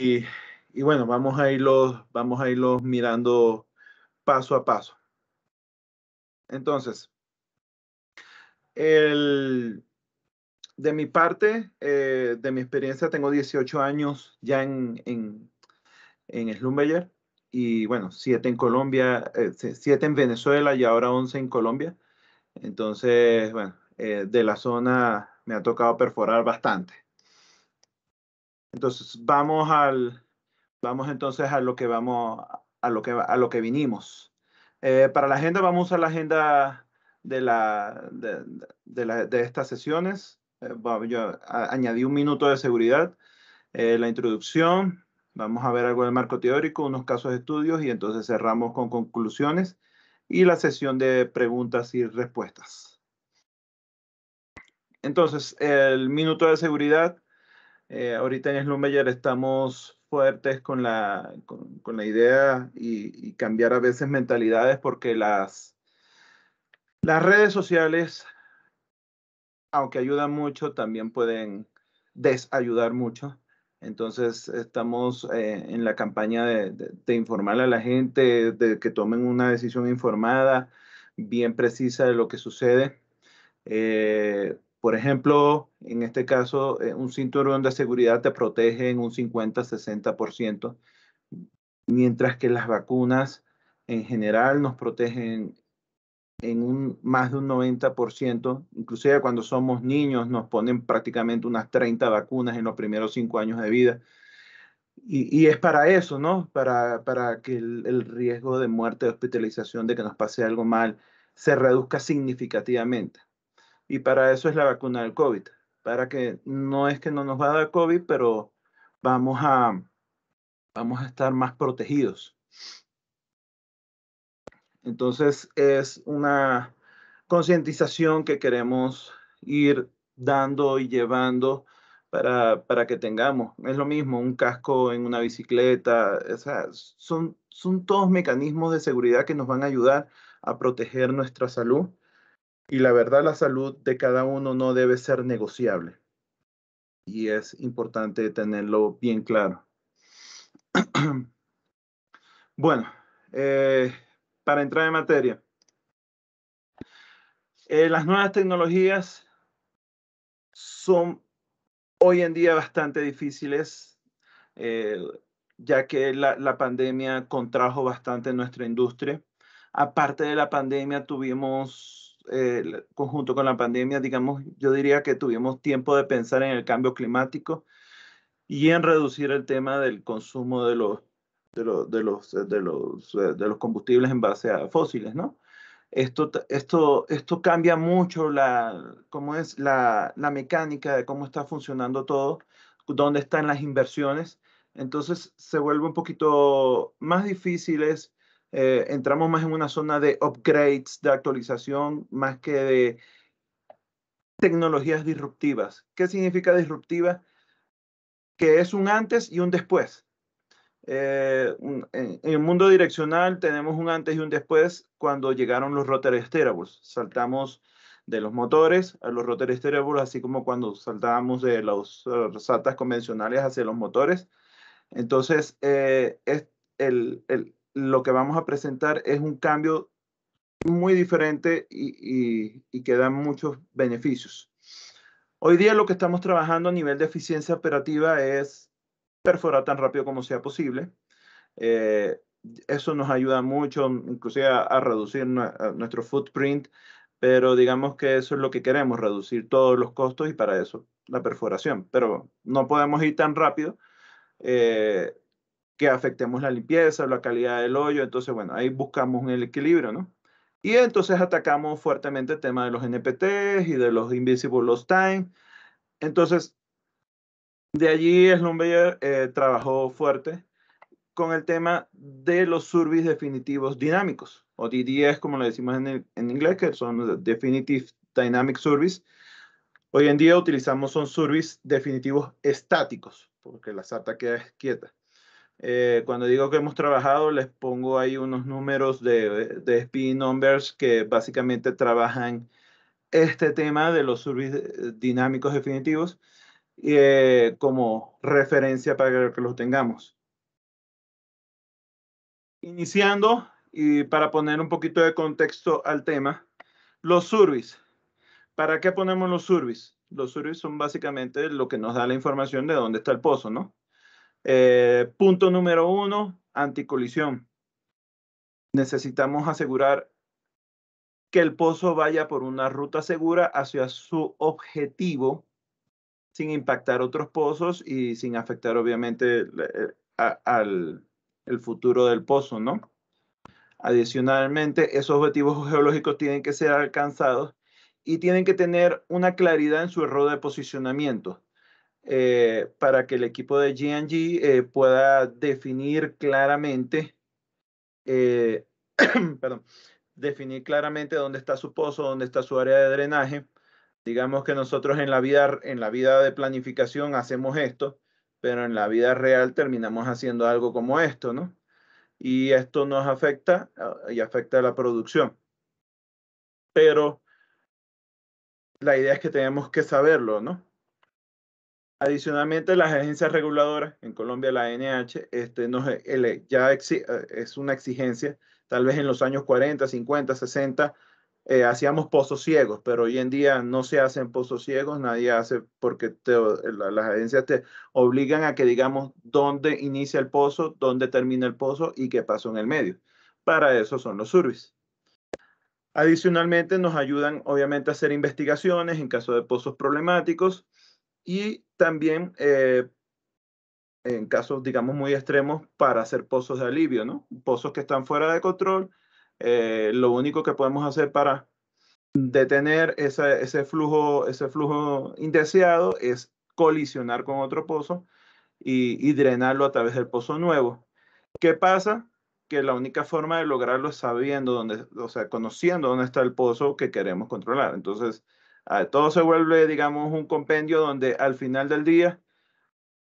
y, bueno, vamos a, irlos, vamos a irlos mirando paso a paso. Entonces, de mi parte, eh, de mi experiencia, tengo 18 años ya en, en, en Slumberger y bueno, 7 en Colombia, 7 eh, en Venezuela y ahora 11 en Colombia. Entonces, bueno, eh, de la zona me ha tocado perforar bastante. Entonces, vamos al, vamos entonces a lo que vamos, a lo que, a lo que vinimos. Eh, para la agenda, vamos a la agenda de, la, de, de, la, de estas sesiones. Eh, yo añadí un minuto de seguridad, eh, la introducción, vamos a ver algo del marco teórico, unos casos de estudios y entonces cerramos con conclusiones y la sesión de preguntas y respuestas. Entonces, el minuto de seguridad eh, ahorita en estamos fuertes con la, con, la idea y, cambiar a veces mentalidades porque las, las redes sociales, aunque ayudan mucho, también pueden desayudar mucho. Entonces estamos eh, en la campaña de, informar a la gente, de que tomen una decisión informada, bien precisa de lo que sucede. Eh, por ejemplo, en este caso, eh, un cinturón de seguridad te protege en un 50-60%, mientras que las vacunas en general nos protegen en un, más de un 90%, inclusive cuando somos niños nos ponen prácticamente unas 30 vacunas en los primeros cinco años de vida. Y, es para eso, ¿no? Para, para que el, riesgo de muerte, de hospitalización, de que nos pase algo mal, se reduzca significativamente. Y para eso es la vacuna del COVID, para que no es que no nos va a dar COVID, pero vamos a, vamos a estar más protegidos. Entonces es una concientización que queremos ir dando y llevando para, que tengamos. Es lo mismo, un casco en una bicicleta, o son, son todos mecanismos de seguridad que nos van a ayudar a proteger nuestra salud y la verdad, la salud de cada uno no debe ser negociable. Y es importante tenerlo bien claro. bueno, eh, para entrar en materia. Eh, las nuevas tecnologías son hoy en día bastante difíciles, eh, ya que la, pandemia contrajo bastante nuestra industria. Aparte de la pandemia, tuvimos eh, conjunto con la pandemia, digamos, yo diría que tuvimos tiempo de pensar en el cambio climático y en reducir el tema del consumo de los, de los, de los, eh, eh, de los, combustibles en base a fósiles, ¿no? Esto, esto, esto cambia mucho la, cómo es la, mecánica de cómo está funcionando todo, dónde están las inversiones. Entonces se vuelve un poquito más difícil es eh, entramos más en una zona de upgrades, de actualización, más que de tecnologías disruptivas. ¿Qué significa disruptiva? Que es un antes y un después. Eh, en, el mundo direccional tenemos un antes y un después cuando llegaron los rotores steerables. Saltamos de los motores a los rotores steerables, así como cuando saltábamos de las eh, saltas convencionales hacia los motores. Entonces, es el, lo que vamos a presentar es un cambio muy diferente y, que da muchos beneficios. Hoy día lo que estamos trabajando a nivel de eficiencia operativa es perforar tan rápido como sea posible. Eh, eso nos ayuda mucho, inclusive a, reducir nuestro footprint, pero digamos que eso es lo que queremos, reducir todos los costos y para eso la perforación, pero no podemos ir tan rápido. Eh, que afectemos la limpieza, o la calidad del hoyo. Entonces, bueno, ahí buscamos el equilibrio, ¿no? Y entonces atacamos fuertemente el tema de los NPTs y de los Invisible Lost Time. Entonces, de allí Sloan eh, trabajó fuerte con el tema de los surveys definitivos dinámicos, o DDS como lo decimos en, en inglés, que son Definitive Dynamic Service. Hoy en día utilizamos son service definitivos estáticos, porque la SATA queda quieta. Eh, cuando digo que hemos trabajado, les pongo ahí unos números de, de numbers que básicamente trabajan este tema de los servicios eh, dinámicos definitivos eh, como referencia para que los tengamos. Iniciando, y para poner un poquito de contexto al tema, los surveys. ¿Para qué ponemos los surveys? Los surveys son básicamente lo que nos da la información de dónde está el pozo, ¿no? Eh, punto número uno, anticolisión. Necesitamos asegurar que el pozo vaya por una ruta segura hacia su objetivo sin impactar otros pozos y sin afectar obviamente eh, al futuro del pozo, ¿no? Adicionalmente, esos objetivos geológicos tienen que ser alcanzados y tienen que tener una claridad en su error de posicionamiento. Eh, para que el equipo de GNG eh, pueda definir claramente, eh, perdón, definir claramente dónde está su pozo, dónde está su área de drenaje. Digamos que nosotros en la vida, en la vida de planificación hacemos esto, pero en la vida real terminamos haciendo algo como esto, ¿no? Y esto nos afecta ah, y afecta a la producción. Pero la idea es que tenemos que saberlo, ¿no? Adicionalmente, las agencias reguladoras, en Colombia la NH, este, ya eh, es una exigencia, tal vez en los años 40, 50, 60, hacíamos pozos ciegos, pero hoy en día no se hacen pozos ciegos, nadie hace porque las agencias te obligan a que digamos dónde inicia el pozo, dónde termina el pozo y qué pasó en el medio. Para eso son los surveys. Adicionalmente nos ayudan obviamente a hacer investigaciones en caso de pozos problemáticos, y también eh, en casos, digamos, muy extremos para hacer pozos de alivio, ¿no? Pozos que están fuera de control. Eh, lo único que podemos hacer para detener ese, ese, flujo, ese flujo indeseado es colisionar con otro pozo y, y drenarlo a través del pozo nuevo. ¿Qué pasa? Que la única forma de lograrlo es sabiendo dónde, o sea, conociendo dónde está el pozo que queremos controlar. Entonces, Ah, todo se vuelve, digamos, un compendio donde al final del día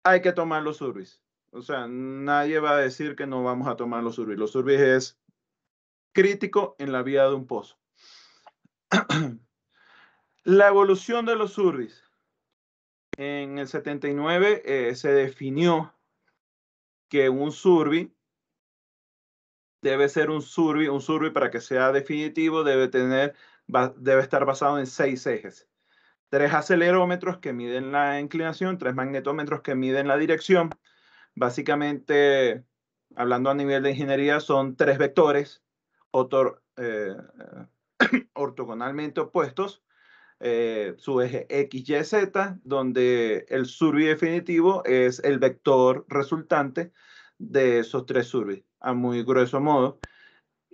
hay que tomar los surveys. O sea, nadie va a decir que no vamos a tomar los surveys. Los surveys es crítico en la vida de un pozo. la evolución de los surveys. En el 79 eh, se definió que un survey debe ser un survey, un survey para que sea definitivo debe tener debe estar basado en seis ejes. Tres acelerómetros que miden la inclinación, tres magnetómetros que miden la dirección. Básicamente, hablando a nivel de ingeniería, son tres vectores eh, ortogonalmente opuestos, eh, su eje X, Y, Z, donde el surbi definitivo es el vector resultante de esos tres surbis, a muy grueso modo.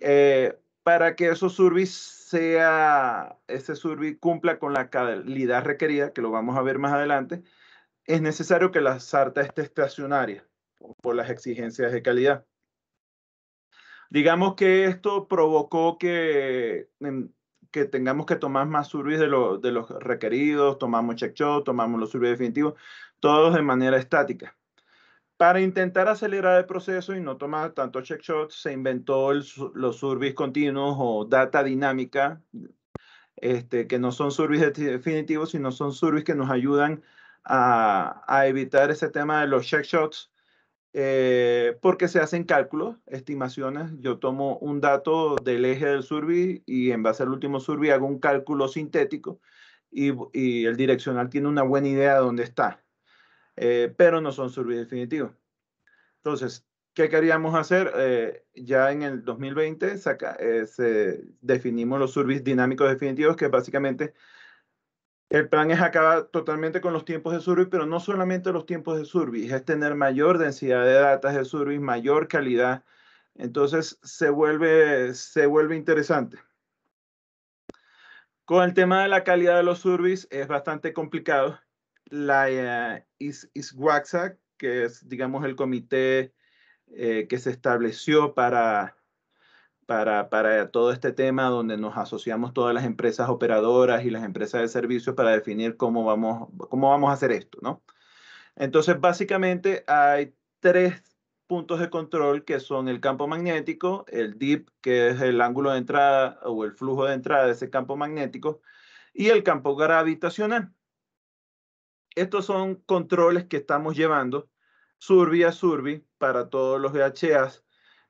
Eh, para que esos surbis sea, ese survey cumpla con la calidad requerida, que lo vamos a ver más adelante, es necesario que la sarta esté estacionaria por las exigencias de calidad. Digamos que esto provocó que, em, que tengamos que tomar más surveys de, de los requeridos, tomamos check shot, tomamos los surveys definitivos, todos de manera estática. Para intentar acelerar el proceso y no tomar tantos check shots, se inventó los surveys continuos o data dinámica, este, que no son surveys definitivos, sino son surveys que nos ayudan a, evitar ese tema de los check shots, eh, porque se hacen cálculos, estimaciones. Yo tomo un dato del eje del survey y en base al último survey hago un cálculo sintético y, y el direccional tiene una buena idea de dónde está. Eh, pero no son survey definitivos. Entonces, ¿qué queríamos hacer? Eh, ya en el 2020 eh, se definimos los surveys dinámicos definitivos, que básicamente el plan es acabar totalmente con los tiempos de survey, pero no solamente los tiempos de survey, es tener mayor densidad de datos, de survey, mayor calidad. Entonces se vuelve, se vuelve interesante. Con el tema de la calidad de los surveys es bastante complicado la eh, que es, digamos, el comité eh, que se estableció para, para, para, todo este tema, donde nos asociamos todas las empresas operadoras y las empresas de servicios para definir cómo vamos, cómo vamos a hacer esto, ¿no? Entonces, básicamente hay tres puntos de control que son el campo magnético, el DIP, que es el ángulo de entrada o el flujo de entrada de ese campo magnético, y el campo gravitacional, estos son controles que estamos llevando surbi a surbi para todos los VHAs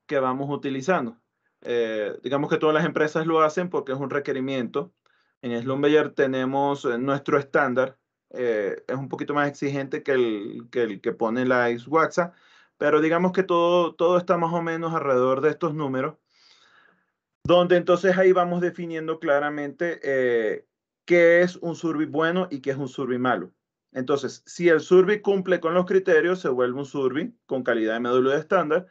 que vamos utilizando. Eh, digamos que todas las empresas lo hacen porque es un requerimiento. En Bayer tenemos eh, nuestro estándar, eh, es un poquito más exigente que el que, pone la whatsapp pero digamos que todo, todo está más o menos alrededor de estos números, donde entonces ahí vamos definiendo claramente qué es un survi bueno y qué es un survi malo. Entonces, si el survey cumple con los criterios, se vuelve un survey con calidad de médula estándar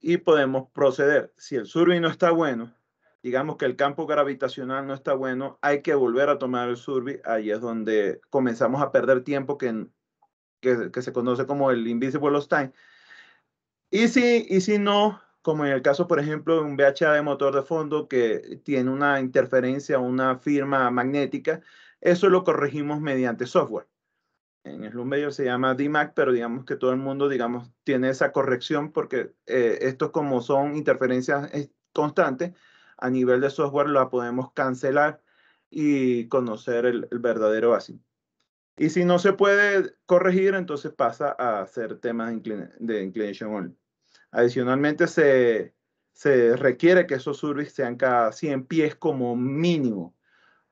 y podemos proceder. Si el survey no está bueno, digamos que el campo gravitacional no está bueno, hay que volver a tomar el survey. Ahí es donde comenzamos a perder tiempo que, se conoce como el invisible lost time. Y si, y si no, como en el caso, por ejemplo, de un VHA de motor de fondo que tiene una interferencia, una firma magnética, eso lo corregimos mediante software en el se llama DMAC, pero digamos que todo el mundo, digamos, tiene esa corrección porque eh, esto como son interferencias eh, constantes, a nivel de software la podemos cancelar y conocer el, verdadero ASIN. Y si no se puede corregir, entonces pasa a ser temas de, inclination only. Adicionalmente, se, se requiere que esos surveys sean cada 100 pies como mínimo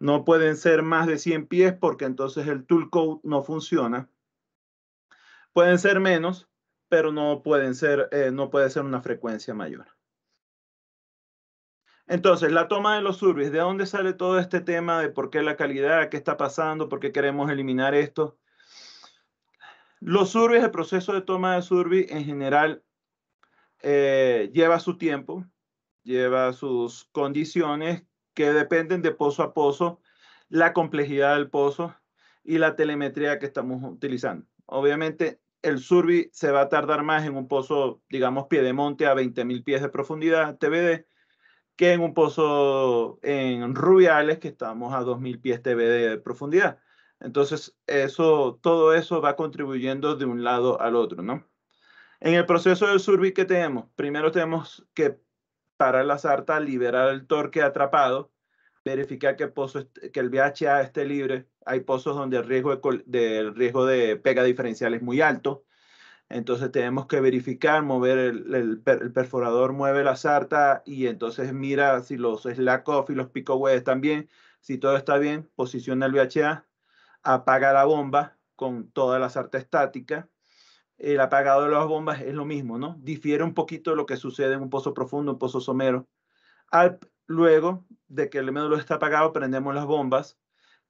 no pueden ser más de 100 pies porque entonces el tool code no funciona. Pueden ser menos, pero no, pueden ser, eh, no puede ser una frecuencia mayor. Entonces, la toma de los surveys, ¿de dónde sale todo este tema de por qué la calidad, qué está pasando, por qué queremos eliminar esto? Los surveys, el proceso de toma de surveys en general eh, lleva su tiempo, lleva sus condiciones que dependen de pozo a pozo, la complejidad del pozo y la telemetría que estamos utilizando. Obviamente, el survey se va a tardar más en un pozo, digamos, piedemonte de monte a 20.000 pies de profundidad, TBD, que en un pozo en Rubiales, que estamos a 2.000 pies TBD de profundidad. Entonces, eso, todo eso va contribuyendo de un lado al otro, ¿no? En el proceso del survey, que tenemos? Primero tenemos que parar la sarta, liberar el torque atrapado, verificar que, el, pozo, que el VHA esté libre. Hay pozos donde el riesgo de, riesgo de pega diferencial es muy alto. Entonces tenemos que verificar, mover el, perforador, mueve la sarta y entonces mira si los slack off y los pico web están bien. Si todo está bien, posiciona el VHA, apaga la bomba con toda la sarta estática el apagado de las bombas es lo mismo, ¿no? Difiere un poquito de lo que sucede en un pozo profundo, un pozo somero. Al, luego de que el MWD está apagado, prendemos las bombas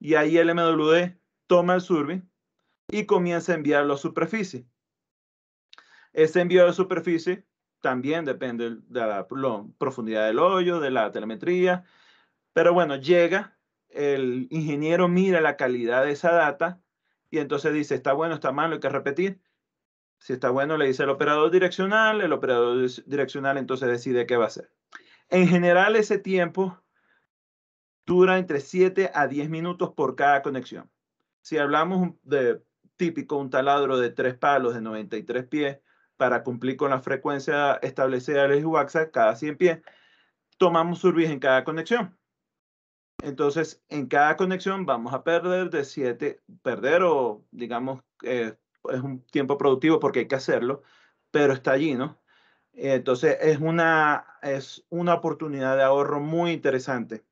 y ahí el MWD toma el survey y comienza a enviarlo a superficie. Ese envío a superficie también depende de la, la profundidad del hoyo, de la telemetría, pero bueno, llega, el ingeniero mira la calidad de esa data y entonces dice, está bueno, está malo, hay que repetir si está bueno, le dice el operador direccional, el operador direccional entonces decide qué va a hacer. En general, ese tiempo dura entre 7 a 10 minutos por cada conexión. Si hablamos de típico, un taladro de tres palos de 93 pies para cumplir con la frecuencia establecida de Huaxa cada 100 pies, tomamos surbis en cada conexión. Entonces, en cada conexión vamos a perder de 7, perder o digamos eh, es un tiempo productivo porque hay que hacerlo, pero está allí, ¿no? Entonces es una, es una oportunidad de ahorro muy interesante.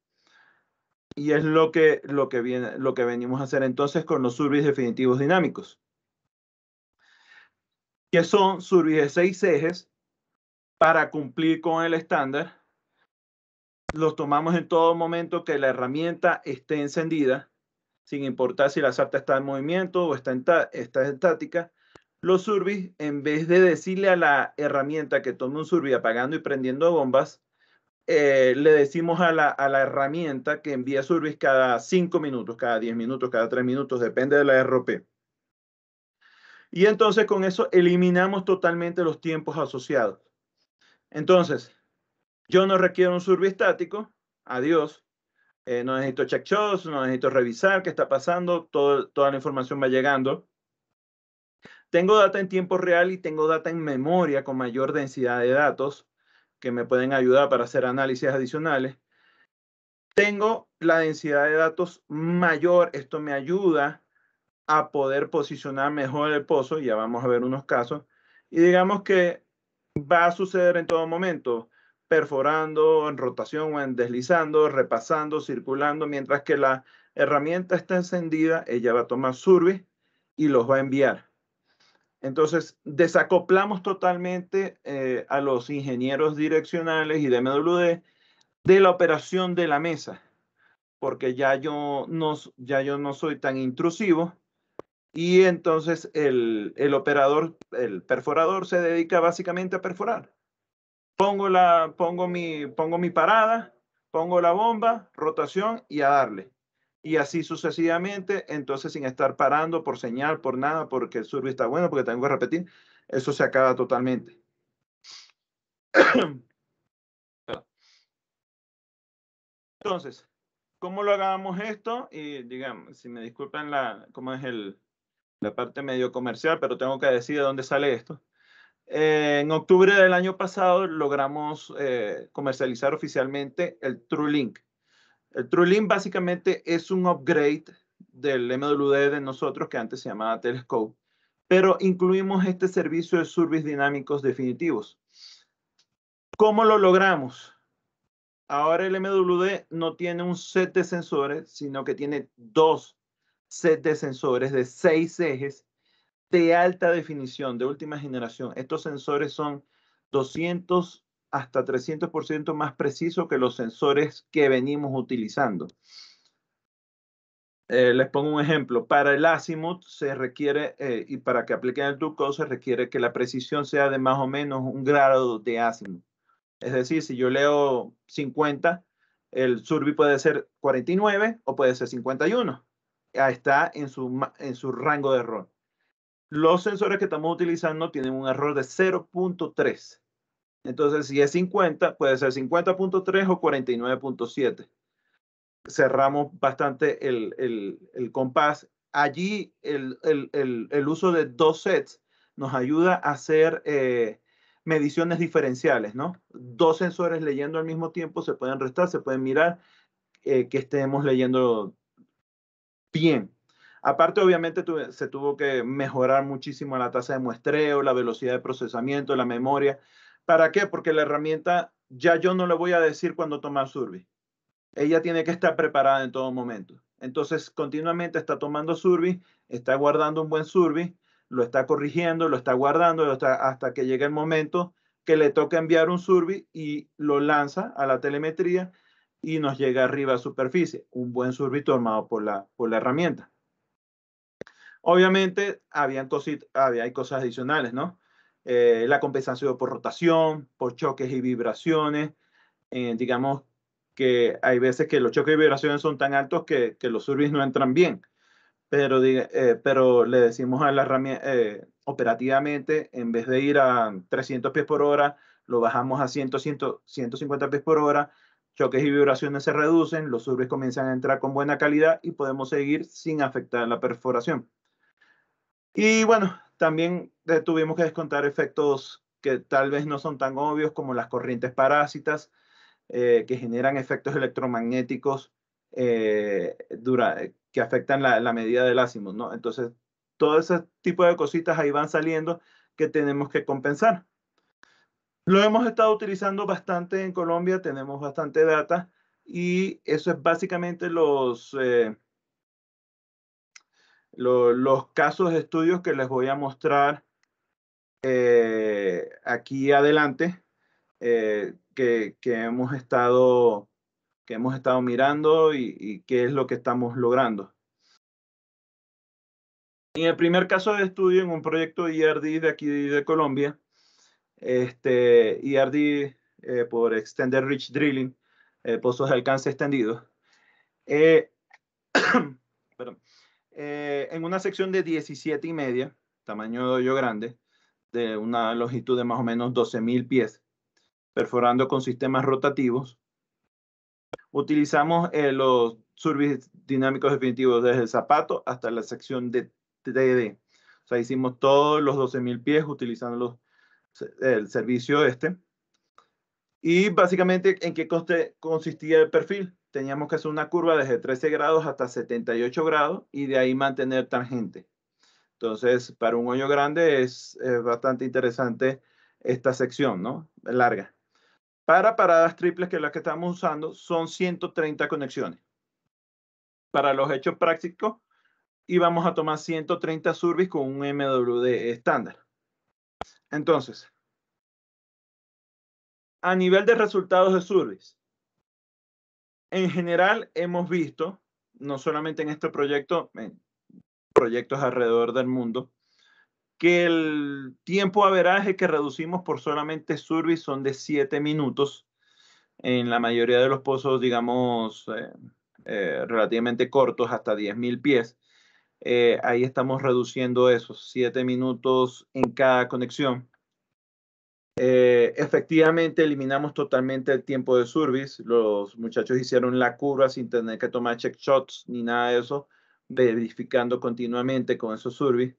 Y es lo que, lo, que viene, lo que venimos a hacer entonces con los surveys definitivos dinámicos. Que son surveys de seis ejes para cumplir con el estándar. Los tomamos en todo momento que la herramienta esté encendida sin importar si la sarta está en movimiento o está, en está estática, los surbis en vez de decirle a la herramienta que tome un survey apagando y prendiendo bombas, eh, le decimos a la, a la, herramienta que envía surbis cada 5 minutos, cada 10 minutos, cada 3 minutos, depende de la ROP. Y entonces con eso eliminamos totalmente los tiempos asociados. Entonces, yo no requiero un survey estático, adiós, eh, no necesito check shows, no necesito revisar qué está pasando, toda la información va llegando. Tengo data en tiempo real y tengo data en memoria con mayor densidad de datos que me pueden ayudar para hacer análisis adicionales. Tengo la densidad de datos mayor, esto me ayuda a poder posicionar mejor el pozo, ya vamos a ver unos casos, y digamos que va a suceder en todo momento perforando en rotación o en deslizando, repasando, circulando, mientras que la herramienta está encendida, ella va a tomar survey y los va a enviar. Entonces, desacoplamos totalmente eh, a los ingenieros direccionales y de MWD de la operación de la mesa, porque ya yo no, ya yo no soy tan intrusivo y entonces el operador, el perforador se dedica básicamente a perforar pongo, la, pongo, mi, pongo mi parada, pongo la bomba, rotación y a darle. Y así sucesivamente, entonces sin estar parando por señal, por nada, porque el survey está bueno, porque tengo que repetir, eso se acaba totalmente. Entonces, ¿cómo lo hagamos esto? Y digamos, si me disculpan la, cómo es el, la parte medio comercial, pero tengo que decir de dónde sale esto. Eh, en octubre del año pasado logramos eh, comercializar oficialmente el TrueLink. El TrueLink básicamente es un upgrade del MWD de nosotros que antes se llamaba Telescope, pero incluimos este servicio de service dinámicos definitivos. ¿Cómo lo logramos? Ahora el MWD no tiene un set de sensores, sino que tiene dos sets de sensores de seis ejes de alta definición, de última generación. Estos sensores son 200 hasta 300% más precisos que los sensores que venimos utilizando. Eh, les pongo un ejemplo. Para el azimut se requiere, eh, y para que apliquen el truco, se requiere que la precisión sea de más o menos un grado de azimut. Es decir, si yo leo 50, el Survi puede ser 49 o puede ser 51. Está en su, en su rango de error. Los sensores que estamos utilizando tienen un error de 0.3. Entonces, si es 50, puede ser 50.3 o 49.7. Cerramos bastante el, compás. Allí el, uso de dos sets nos ayuda a hacer eh, mediciones diferenciales, ¿no? Dos sensores leyendo al mismo tiempo se pueden restar, se pueden mirar eh, que estemos leyendo bien. Aparte, obviamente, se tuvo que mejorar muchísimo la tasa de muestreo, la velocidad de procesamiento, la memoria. ¿Para qué? Porque la herramienta ya yo no le voy a decir cuándo el Survey. Ella tiene que estar preparada en todo momento. Entonces, continuamente está tomando Survey, está guardando un buen Survey, lo está corrigiendo, lo está guardando hasta que llega el momento que le toca enviar un Survey y lo lanza a la telemetría y nos llega arriba a superficie. Un buen surbi tomado por la herramienta. Obviamente, habían había, hay cosas adicionales, ¿no? Eh, la compensación por rotación, por choques y vibraciones. Eh, digamos que hay veces que los choques y vibraciones son tan altos que, que los surveys no entran bien. Pero, eh, pero le decimos a la herramienta, operativamente, en vez de ir a 300 pies por hora, lo bajamos a 100, 100 150 pies por hora, choques y vibraciones se reducen, los surveys comienzan a entrar con buena calidad y podemos seguir sin afectar la perforación. Y bueno, también tuvimos que descontar efectos que tal vez no son tan obvios como las corrientes parásitas eh, que generan efectos electromagnéticos eh, dura, eh, que afectan la, medida del ácimo. ¿no? Entonces, todo ese tipo de cositas ahí van saliendo que tenemos que compensar. Lo hemos estado utilizando bastante en Colombia, tenemos bastante data y eso es básicamente los los casos de estudios que les voy a mostrar eh, aquí adelante, eh, que, que, hemos estado, que hemos estado mirando y, y qué es lo que estamos logrando. En el primer caso de estudio, en un proyecto IRD e de aquí de Colombia, este, IRD e eh, por Extended Reach Drilling, eh, pozos de alcance extendido. Eh, Eh, en una sección de 17 y media, tamaño de hoyo grande, de una longitud de más o menos 12.000 pies, perforando con sistemas rotativos. Utilizamos eh, los servicios dinámicos definitivos desde el zapato hasta la sección de TD. O sea, hicimos todos los 12.000 pies utilizando los, el servicio este. Y básicamente, ¿en qué coste consistía el perfil? teníamos que hacer una curva desde 13 grados hasta 78 grados y de ahí mantener tangente. Entonces, para un hoyo grande es, bastante interesante esta sección, ¿no? Larga. Para paradas triples, que es la que estamos usando, son 130 conexiones. Para los hechos prácticos, íbamos a tomar 130 survis con un MWD estándar. Entonces, a nivel de resultados de survis en general hemos visto, no solamente en este proyecto, en proyectos alrededor del mundo, que el tiempo averaje que reducimos por solamente service son de 7 minutos. En la mayoría de los pozos, digamos, eh, eh, relativamente cortos, hasta 10.000 pies, eh, ahí estamos reduciendo esos 7 minutos en cada conexión. Eh, efectivamente, eliminamos totalmente el tiempo de service. Los muchachos hicieron la curva sin tener que tomar check shots ni nada de eso, verificando continuamente con esos service.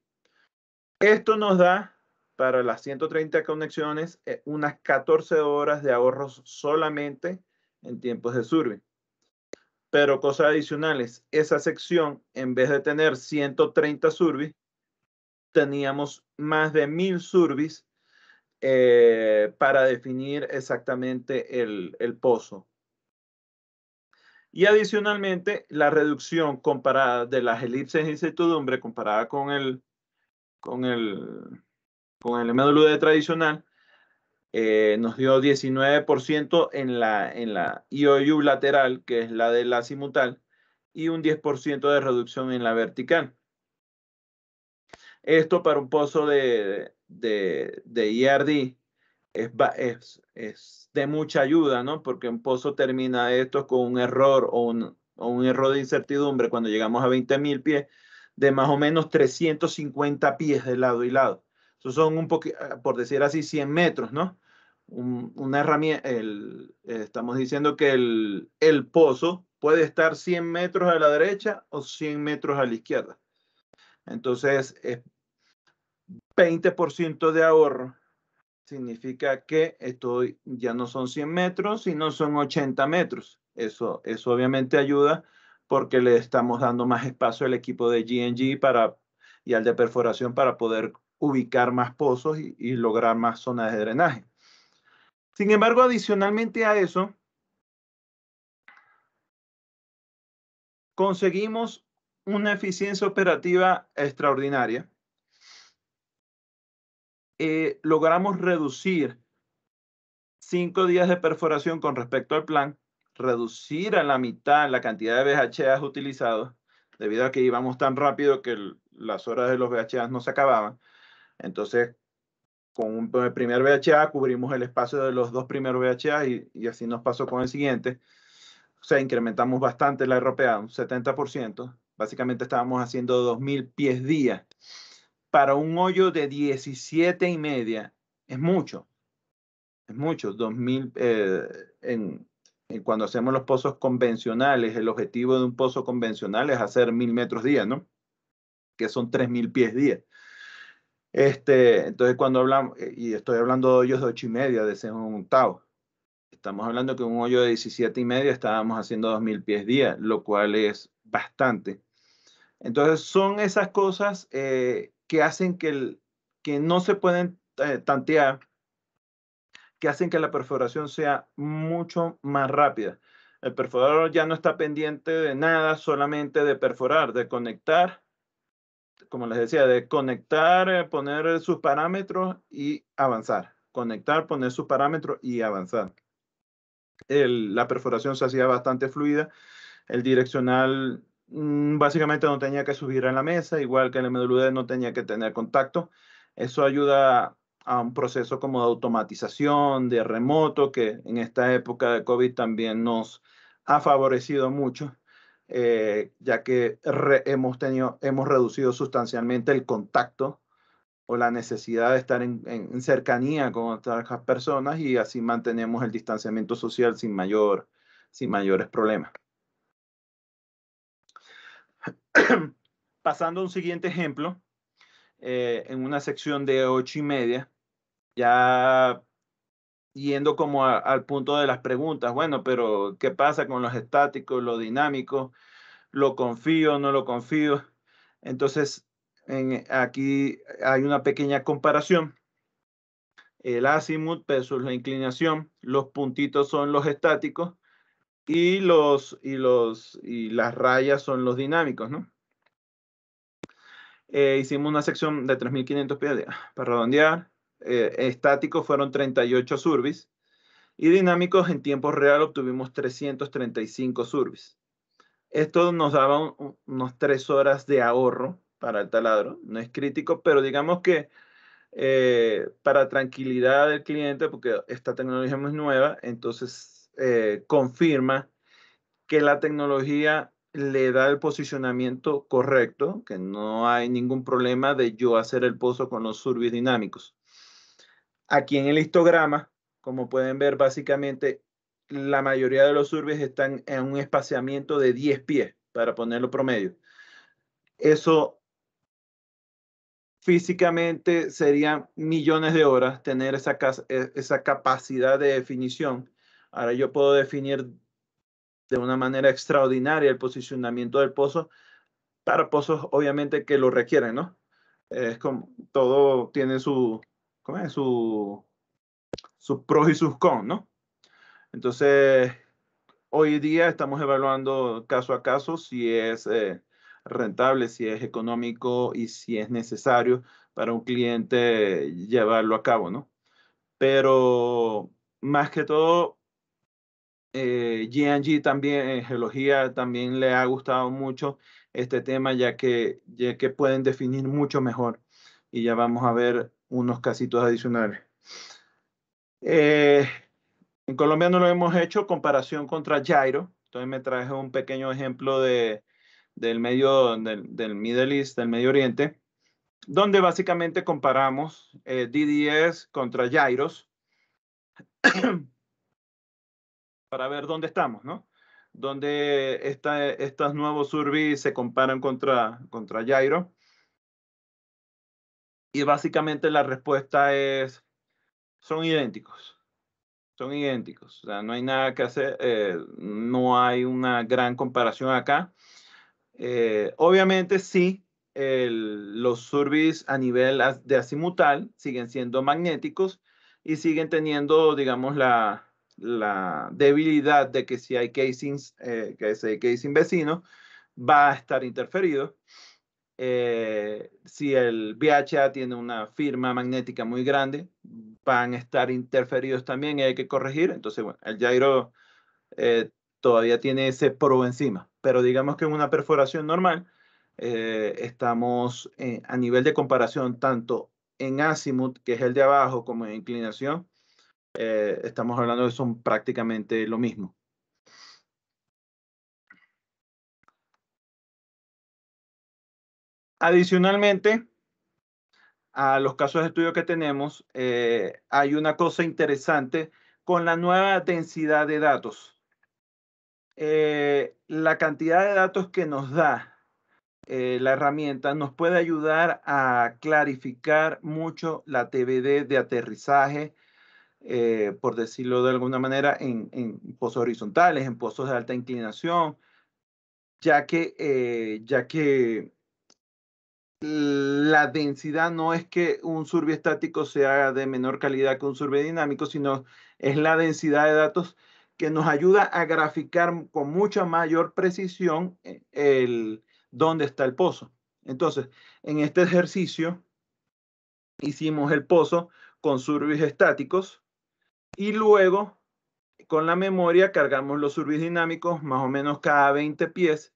Esto nos da para las 130 conexiones eh, unas 14 horas de ahorros solamente en tiempos de service. Pero cosas adicionales, esa sección, en vez de tener 130 service, teníamos más de 1000 service eh, para definir exactamente el, pozo. Y adicionalmente, la reducción comparada de las elipses de incertidumbre comparada con el, con el, con el MWD tradicional, eh, nos dio 19% en la, en la IOU lateral, que es la de la simutal y un 10% de reducción en la vertical. Esto para un pozo de, de, de e es, es, es, de mucha ayuda, ¿no? Porque un pozo termina esto con un error o un, o un error de incertidumbre cuando llegamos a 20.000 pies de más o menos 350 pies de lado y lado. Eso son un poquito, ah, por decir así, 100 metros, ¿no? una herramienta, el, estamos diciendo que el, el pozo puede estar 100 metros a la derecha o 100 metros a la izquierda. Entonces, es 20% de ahorro. Significa que estoy, ya no son 100 metros, sino son 80 metros. Eso, eso obviamente ayuda porque le estamos dando más espacio al equipo de GNG para, y al de perforación para poder ubicar más pozos y lograr más zonas de drenaje. Sin embargo, adicionalmente a eso, conseguimos una eficiencia operativa extraordinaria eh, logramos reducir cinco días de perforación con respecto al plan, reducir a la mitad la cantidad de VHAs utilizados, debido a que íbamos tan rápido que las horas de los VHAs no se acababan. Entonces, con un, el primer VHA cubrimos el espacio de los dos primeros VHAs y, así nos pasó con el siguiente. O sea, incrementamos bastante la RPA, un 70%. Básicamente estábamos haciendo 2.000 pies día para un hoyo de 17 y media es mucho. Es mucho. 2000, eh, en, cuando hacemos los pozos convencionales, el objetivo de un pozo convencional es hacer mil metros día, ¿no? Que son 3000 pies día. Este, entonces, cuando hablamos, eh, y estoy hablando de hoyos de 8 y media, de un Estamos hablando que un hoyo de 17 y media estábamos haciendo 2000 pies día, lo cual es bastante. Entonces, son esas cosas eh, que hacen que, el, que no se pueden eh, tantear, que hacen que la perforación sea mucho más rápida. El perforador ya no está pendiente de nada, solamente de perforar, de conectar, como les decía, de conectar, eh, poner sus parámetros y avanzar. Conectar, poner sus parámetros y avanzar. El, la perforación se hacía bastante fluida. El direccional Mm, básicamente no tenía que subir a la mesa, igual que en el MWD no tenía que tener contacto. Eso ayuda a un proceso como de automatización, de remoto, que en esta época de COVID también nos ha favorecido mucho, eh, ya que hemos, tenido, hemos reducido sustancialmente el contacto o la necesidad de estar en, en cercanía con otras personas y así mantenemos el distanciamiento social sin, mayor, sin mayores problemas. Pasando a un siguiente ejemplo, eh, en una sección de ocho y media, ya yendo como al punto de las preguntas, bueno, pero ¿qué pasa con los estáticos, lo dinámicos? ¿Lo confío, no lo confío? Entonces, aquí hay una pequeña comparación. El azimut versus la inclinación, los puntitos son los estáticos y los y los y las rayas son los dinámicos, ¿no? Eh, hicimos una sección de 3.500 pies para redondear. Eh, estáticos fueron 38 surbis y dinámicos en tiempo real obtuvimos 335 surbis. Esto nos daba unos tres horas de ahorro para el taladro. No es crítico, pero digamos que eh, para tranquilidad del cliente, porque esta tecnología es muy nueva, entonces eh, confirma que la tecnología le da el posicionamiento correcto, que no hay ningún problema de yo hacer el pozo con los surveys dinámicos. Aquí en el histograma, como pueden ver, básicamente la mayoría de los surveys están en un espaciamiento de 10 pies, para ponerlo promedio. Eso físicamente serían millones de horas tener esa, e, esa capacidad de definición Ahora yo puedo definir de una manera extraordinaria el posicionamiento del pozo para pozos obviamente que lo requieren, ¿no? Es como todo tiene su, ¿cómo es? sus pros y sus cons, ¿no? Entonces, hoy día estamos evaluando caso a caso si es eh, rentable, si es económico y si es necesario para un cliente llevarlo a cabo, ¿no? Pero más que todo, eh, G&G también, eh, geología también le ha gustado mucho este tema, ya que, ya que pueden definir mucho mejor. Y ya vamos a ver unos casitos adicionales. Eh, en Colombia no lo hemos hecho, comparación contra Jairo. Entonces me traje un pequeño ejemplo de, del medio, del, Middle East, del Medio Oriente, donde básicamente comparamos eh, DDS contra Jairos. para ver dónde estamos, ¿no? Donde esta, estas nuevos surveys se comparan contra, contra Jairo. Y básicamente la respuesta es, son idénticos, son idénticos. O sea, no hay nada que hacer, eh, no hay una gran comparación acá. Eh, obviamente sí, los surveys a nivel de azimutal siguen siendo magnéticos y siguen teniendo, digamos, la, la debilidad de que si hay casings, eh, que ese casing vecino, va a estar interferido. Eh, si el VHA tiene una firma magnética muy grande, van a estar interferidos también y hay que corregir. Entonces, bueno, el gyro eh, todavía tiene ese pro encima, pero digamos que en una perforación normal estamos a nivel de comparación tanto en azimut, que es el de abajo, como en inclinación, eh, estamos hablando de son prácticamente lo mismo. Adicionalmente, a los casos de estudio que tenemos, eh, hay una cosa interesante con la nueva densidad de datos. Eh, la cantidad de datos que nos da la herramienta nos puede ayudar a clarificar mucho la TBD de aterrizaje eh, por decirlo de alguna manera, en, pozos horizontales, en pozos de alta inclinación, ya que, eh, ya que la densidad no es que un survey estático sea de menor calidad que un survey dinámico, sino es la densidad de datos que nos ayuda a graficar con mucha mayor precisión eh, el, dónde está el pozo. Entonces, en este ejercicio hicimos el pozo con surveys estáticos y luego, con la memoria, cargamos los surveys dinámicos más o menos cada 20 pies.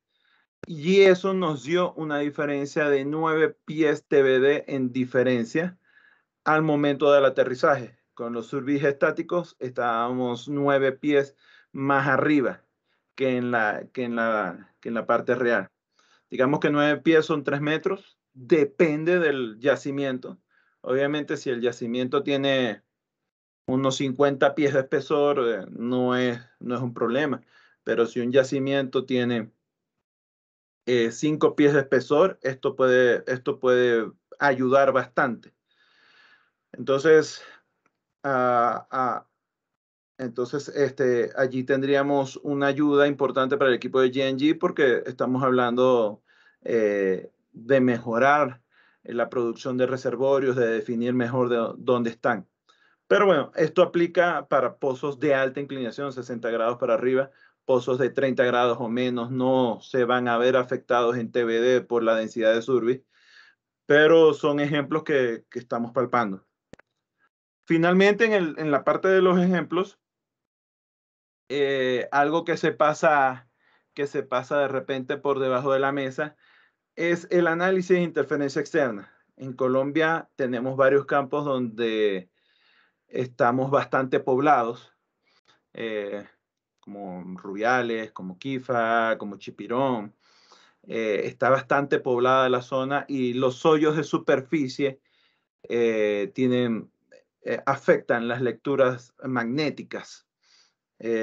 Y eso nos dio una diferencia de 9 pies TBD en diferencia al momento del aterrizaje. Con los surveys estáticos estábamos 9 pies más arriba que en la, que en la, que en la parte real. Digamos que 9 pies son 3 metros, depende del yacimiento. Obviamente, si el yacimiento tiene unos 50 pies de espesor eh, no, es, no es un problema, pero si un yacimiento tiene 5 eh, pies de espesor, esto puede, esto puede ayudar bastante. Entonces, entonces este, allí tendríamos una ayuda importante para el equipo de GNG porque estamos hablando eh, de mejorar la producción de reservorios, de definir mejor dónde están. Pero bueno, esto aplica para pozos de alta inclinación, 60 grados para arriba, pozos de 30 grados o menos no se van a ver afectados en TBD por la densidad de surbis, pero son ejemplos que, estamos palpando. Finalmente, en, el, en, la parte de los ejemplos, eh, algo que se, pasa, que se pasa de repente por debajo de la mesa es el análisis de interferencia externa. En Colombia tenemos varios campos donde estamos bastante poblados, eh, como Rubiales, como Kifa, como Chipirón. Eh, está bastante poblada la zona y los hoyos de superficie eh, tienen, afectan las lecturas magnéticas.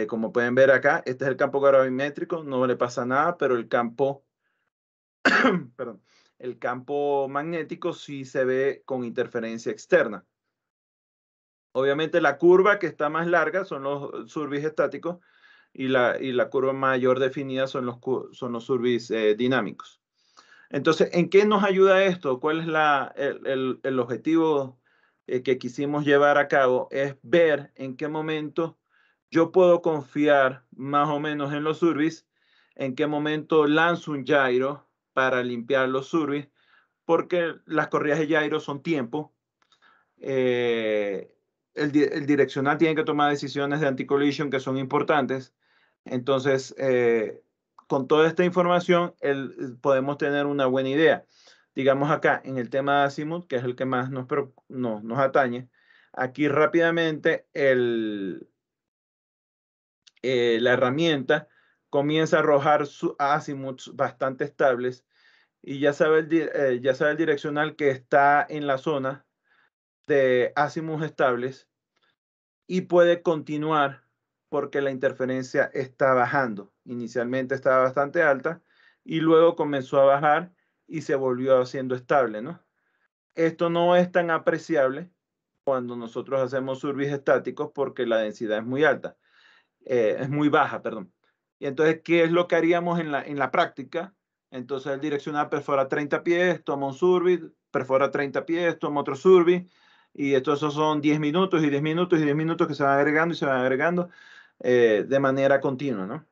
como pueden ver acá, este es el campo gravimétrico, no le pasa nada, pero el campo, el campo magnético sí se ve con interferencia externa. Obviamente la curva que está más larga son los surbis estáticos y la, y la curva mayor definida son los, son los surbis eh, dinámicos. Entonces, ¿en qué nos ayuda esto? ¿Cuál es la, el, el, objetivo eh, que quisimos llevar a cabo? Es ver en qué momento yo puedo confiar más o menos en los surbis, en qué momento lanzo un gyro para limpiar los surbis, porque las corridas de gyro son tiempo. Eh, el, direccional tiene que tomar decisiones de anti-collision que son importantes. Entonces, eh, con toda esta información, podemos tener una buena idea. Digamos acá, en el tema de azimuth que es el que más nos, nos atañe, aquí rápidamente el, eh, la herramienta comienza a arrojar su, azimuts bastante estables y ya sabe, eh, ya sabe el direccional que está en la zona de ácimos estables y puede continuar porque la interferencia está bajando. Inicialmente estaba bastante alta y luego comenzó a bajar y se volvió haciendo estable, ¿no? Esto no es tan apreciable cuando nosotros hacemos survis estáticos porque la densidad es muy alta, eh, es muy baja, perdón. Y entonces, ¿qué es lo que haríamos en la, en la práctica? Entonces, el direccional perfora 30 pies, toma un survey, perfora 30 pies, toma otro survey, y estos esos son 10 minutos y 10 minutos y 10 minutos que se van agregando y se van agregando eh, de manera continua, ¿no?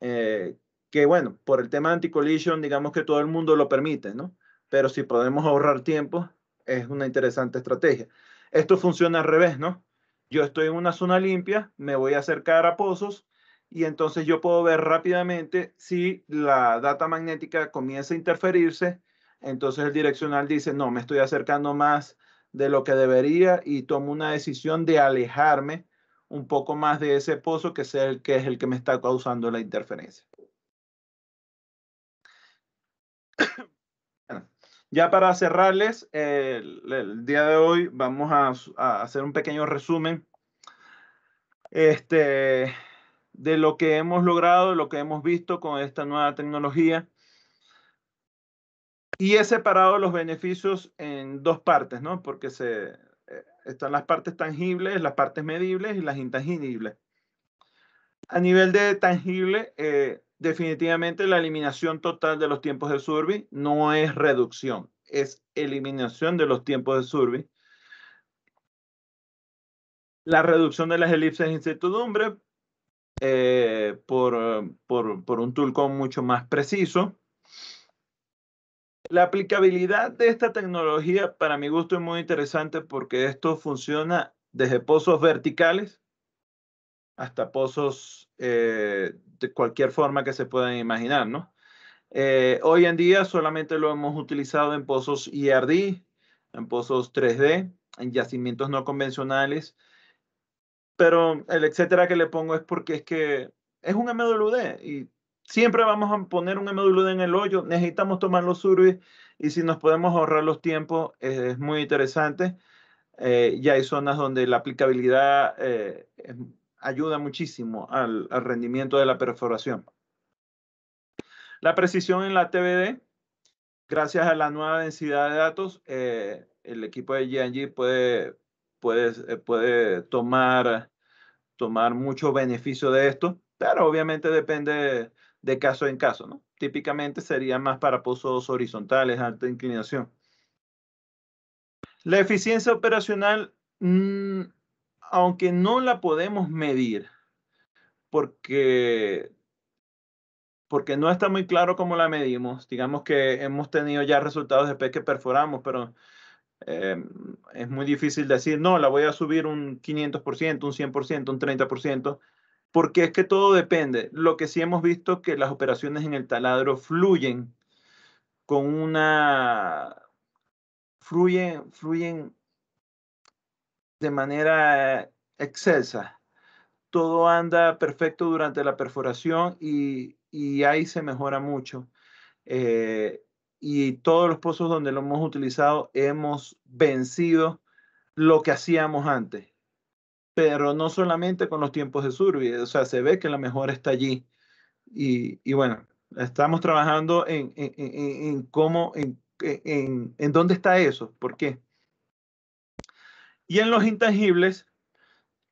Eh, que bueno, por el tema anti-collision, digamos que todo el mundo lo permite, ¿no? Pero si podemos ahorrar tiempo, es una interesante estrategia. Esto funciona al revés, ¿no? Yo estoy en una zona limpia, me voy a acercar a pozos y entonces yo puedo ver rápidamente si la data magnética comienza a interferirse. Entonces el direccional dice, no, me estoy acercando más de lo que debería y tomo una decisión de alejarme un poco más de ese pozo que es el que, es el que me está causando la interferencia. ya para cerrarles, el, día de hoy vamos a, hacer un pequeño resumen este, de lo que hemos logrado, lo que hemos visto con esta nueva tecnología. Y he separado los beneficios en dos partes, ¿no? Porque se, eh, están las partes tangibles, las partes medibles y las intangibles. A nivel de tangible, eh, definitivamente la eliminación total de los tiempos de Survey no es reducción, es eliminación de los tiempos de Survey. La reducción de las elipses de incertidumbre eh, por, un tool mucho más preciso la aplicabilidad de esta tecnología para mi gusto es muy interesante porque esto funciona desde pozos verticales hasta pozos eh, de cualquier forma que se puedan imaginar, ¿no? Eh, hoy en día solamente lo hemos utilizado en pozos IRD, e en pozos 3D, en yacimientos no convencionales, pero el etcétera que le pongo es porque es que es un MWD y Siempre vamos a poner un MWD en el hoyo, necesitamos tomar los surveys y si nos podemos ahorrar los tiempos es muy interesante. Eh, ya hay zonas donde la aplicabilidad eh, ayuda muchísimo al, rendimiento de la perforación. La precisión en la TBD, gracias a la nueva densidad de datos, eh, el equipo de GNG puede, puede, tomar mucho beneficio de esto, pero obviamente depende de caso en caso, ¿no? Típicamente sería más para pozos horizontales, alta inclinación. La eficiencia operacional, mm, aunque no la podemos medir, porque, porque no está muy claro cómo la medimos, digamos que hemos tenido ya resultados de que perforamos, pero em, es muy difícil decir, no, la voy a subir un 500%, un 100%, un 30%, porque es que todo depende. Lo que sí hemos visto que las operaciones en el taladro fluyen con una... fluyen, fluyen de manera excelsa. Todo anda perfecto durante la perforación y, y ahí se mejora mucho. Eh, y todos los pozos donde lo hemos utilizado hemos vencido lo que hacíamos antes pero no solamente con los tiempos de Survey, o sea, se ve que la mejora está allí. Y, y bueno, estamos trabajando en, en, en, en cómo, en, en dónde está eso, por qué. Y en los intangibles,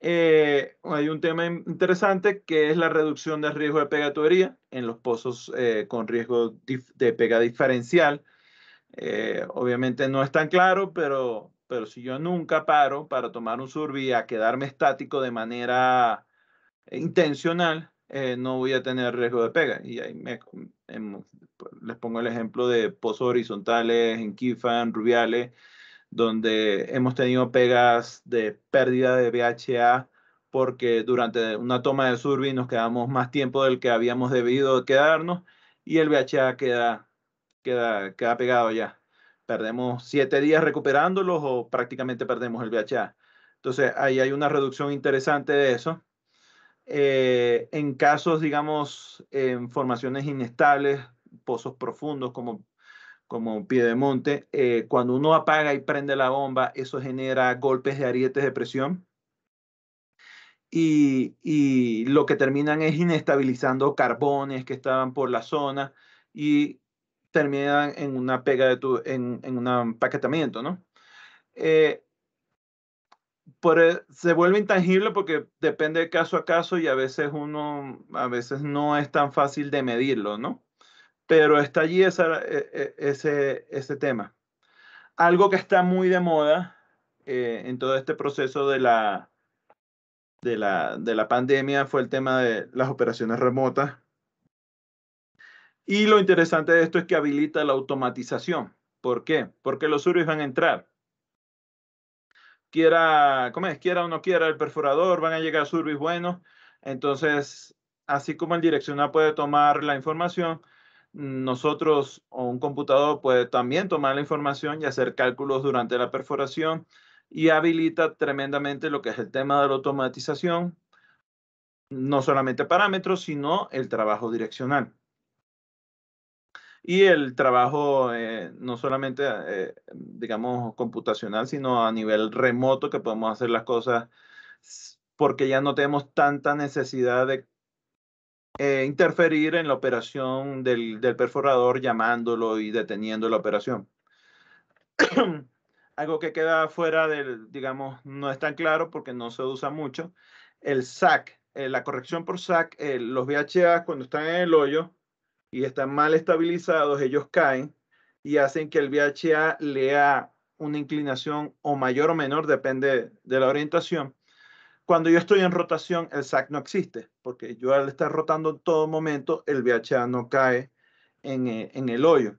eh, hay un tema interesante que es la reducción del riesgo de pegatoría en los pozos eh, con riesgo de pega diferencial. Eh, obviamente no es tan claro, pero pero si yo nunca paro para tomar un survey a quedarme estático de manera eh, intencional, eh, no voy a tener riesgo de pega. Y ahí em, pues, les pongo el ejemplo de pozos horizontales, en Kifan, Rubiales, donde hemos tenido pegas de pérdida de VHA porque durante una toma de survey nos quedamos más tiempo del que habíamos debido quedarnos y el VHA queda, queda, queda pegado ya perdemos siete días recuperándolos o prácticamente perdemos el VHA. Entonces, ahí hay una reducción interesante de eso. Eh, en casos, digamos, en formaciones inestables, pozos profundos como, como Piedemonte, eh, cuando uno apaga y prende la bomba, eso genera golpes de arietes de presión. Y, y lo que terminan es inestabilizando carbones que estaban por la zona y terminan en una pega de tu, en, en un empaquetamiento, ¿no? Eh, por, e, se vuelve intangible porque depende de caso a caso y a veces uno, a veces no es tan fácil de medirlo, ¿no? Pero está allí esa, e, e, ese, ese tema. Algo que está muy de moda eh, en todo este proceso de la, de la, de la pandemia fue el tema de las operaciones remotas y lo interesante de esto es que habilita la automatización. ¿Por qué? Porque los surveys van a entrar. Quiera, ¿cómo es? Quiera o no quiera el perforador, van a llegar surveys buenos. Entonces, así como el direccional puede tomar la información, nosotros o un computador puede también tomar la información y hacer cálculos durante la perforación y habilita tremendamente lo que es el tema de la automatización, no solamente parámetros, sino el trabajo direccional y el trabajo eh, no solamente, eh, digamos, computacional, sino a nivel remoto, que podemos hacer las cosas porque ya no tenemos tanta necesidad de eh, interferir en la operación del, del, perforador llamándolo y deteniendo la operación. Algo que queda fuera del, digamos, no es tan claro porque no se usa mucho, el SAC, la corrección por SAC, los VHA cuando están en el hoyo, y están mal estabilizados, ellos caen y hacen que el VHA lea una inclinación o mayor o menor, depende de la orientación. Cuando yo estoy en rotación, el SAC no existe, porque yo al estar rotando en todo momento, el VHA no cae eh, en, el hoyo.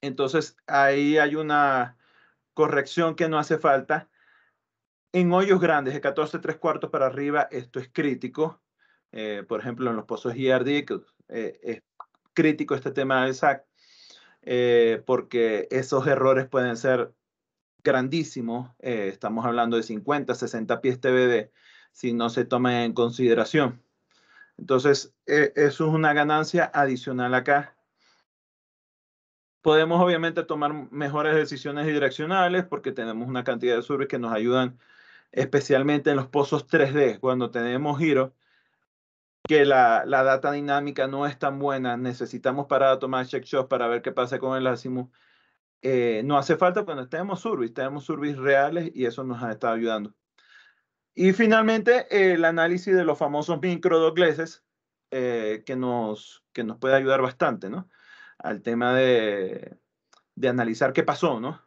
Entonces, ahí hay una corrección que no hace falta. En hoyos grandes, de 14, 3 cuartos para arriba, esto es crítico. Eh, por ejemplo, en los pozos IRD, eh, es crítico este tema del SAC, eh, porque esos errores pueden ser grandísimos. Eh, estamos hablando de 50, 60 pies TBD, si no se toman en consideración. Entonces, e, eso es una ganancia adicional acá. Podemos obviamente tomar mejores decisiones direccionales porque tenemos una cantidad de surveys que nos ayudan especialmente en los pozos 3D, cuando tenemos giro que la, la, data dinámica no es tan buena, necesitamos parar a tomar check shots para ver qué pasa con el Asimus. Eh, no hace falta cuando tenemos surveys, tenemos surveys reales y eso nos ha estado ayudando. Y finalmente, el análisis de los famosos microdocleses, eh, que, nos, que nos puede ayudar bastante, ¿no? Al tema de, de analizar qué pasó, ¿no?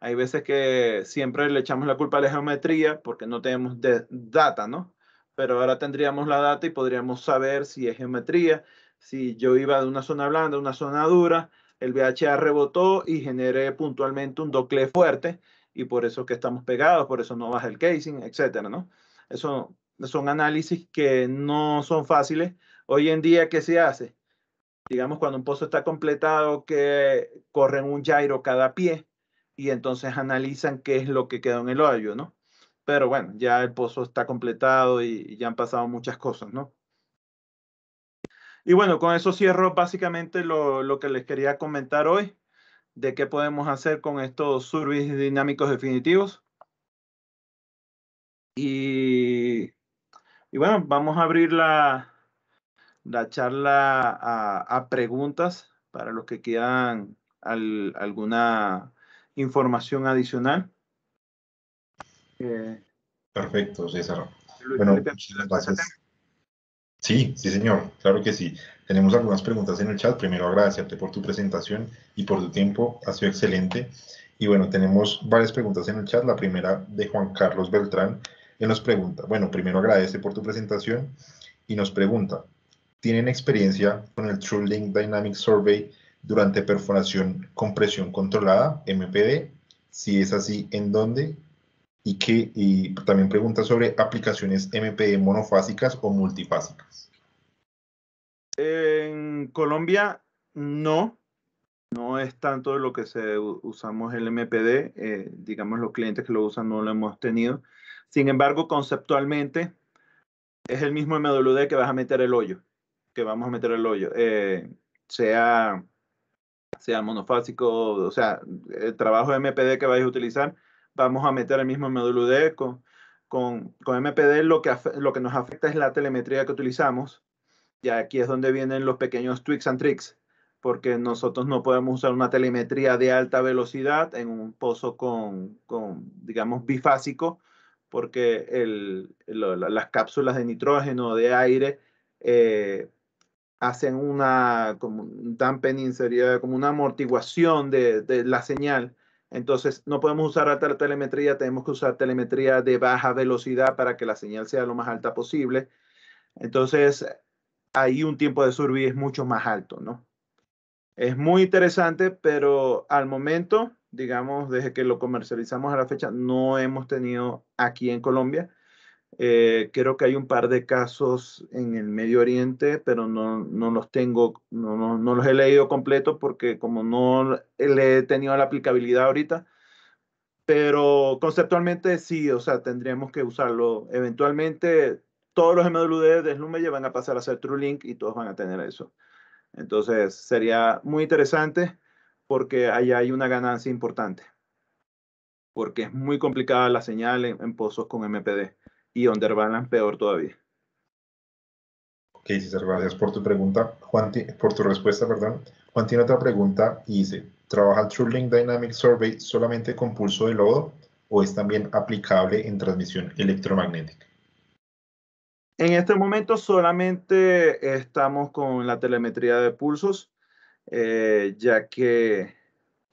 Hay veces que siempre le echamos la culpa a la geometría porque no tenemos de, data, ¿no? pero ahora tendríamos la data y podríamos saber si es geometría, si yo iba de una zona blanda a una zona dura, el VHA rebotó y generé puntualmente un docle fuerte y por eso que estamos pegados, por eso no baja el casing, etcétera, ¿no? Eso son análisis que no son fáciles. Hoy en día, ¿qué se hace? Digamos, cuando un pozo está completado, que corren un gyro cada pie y entonces analizan qué es lo que quedó en el hoyo, ¿no? pero bueno, ya el pozo está completado y, ya han pasado muchas cosas, ¿no? Y bueno, con eso cierro básicamente lo, que les quería comentar hoy, de qué podemos hacer con estos services dinámicos definitivos. Y, bueno, vamos a abrir la, charla a, preguntas para los que quieran alguna información adicional. Perfecto, César. Bueno, Sí, sí, señor, claro que sí. Tenemos algunas preguntas en el chat. Primero, agradecerte por tu presentación y por tu tiempo. Ha sido excelente. Y bueno, tenemos varias preguntas en el chat. La primera de Juan Carlos Beltrán. Él nos pregunta, bueno, primero agradece por tu presentación y nos pregunta, ¿tienen experiencia con el TrueLink Dynamic Survey durante perforación con presión controlada, MPD? Si es así, ¿en dónde y que y también pregunta sobre aplicaciones MPD monofásicas o multifásicas. En Colombia no, no es tanto lo que se usamos el MPD, eh, digamos los clientes que lo usan no lo hemos tenido. Sin embargo, conceptualmente es el mismo MWD que vas a meter el hoyo, que vamos a meter el hoyo, eh, sea, sea monofásico, o sea, el trabajo de MPD que vais a utilizar vamos a meter el mismo módulo de con, con, MPD lo que, lo que nos afecta es la telemetría que utilizamos. Y aquí es donde vienen los pequeños tweaks and tricks, porque nosotros no podemos usar una telemetría de alta velocidad en un pozo con, con digamos, bifásico, porque el, las cápsulas de nitrógeno, de aire, eh, hacen una, como un dampening, sería como una amortiguación de la señal entonces, no podemos usar alta telemetría, tenemos que usar telemetría de baja velocidad para que la señal sea lo más alta posible. Entonces, ahí un tiempo de survey es mucho más alto, ¿no? Es muy interesante, pero al momento, digamos, desde que lo comercializamos a la fecha, no hemos tenido aquí en Colombia eh, creo que hay un par de casos en el Medio Oriente, pero no, no los tengo, no, no, los he leído completo porque como no le he tenido la aplicabilidad ahorita, pero conceptualmente sí, o sea, tendríamos que usarlo. Eventualmente todos los MWD de ya van a pasar a ser TrueLink y todos van a tener eso. Entonces sería muy interesante porque ahí hay una ganancia importante, porque es muy complicada la señal en pozos con MPD y Underbalance peor todavía. Ok, César, gracias por tu pregunta. Juan, por tu respuesta, perdón. Juan tiene otra pregunta y dice, ¿trabaja TrueLink Dynamic Survey solamente con pulso de lodo o es también aplicable en transmisión electromagnética? En este momento solamente estamos con la telemetría de pulsos, eh, ya que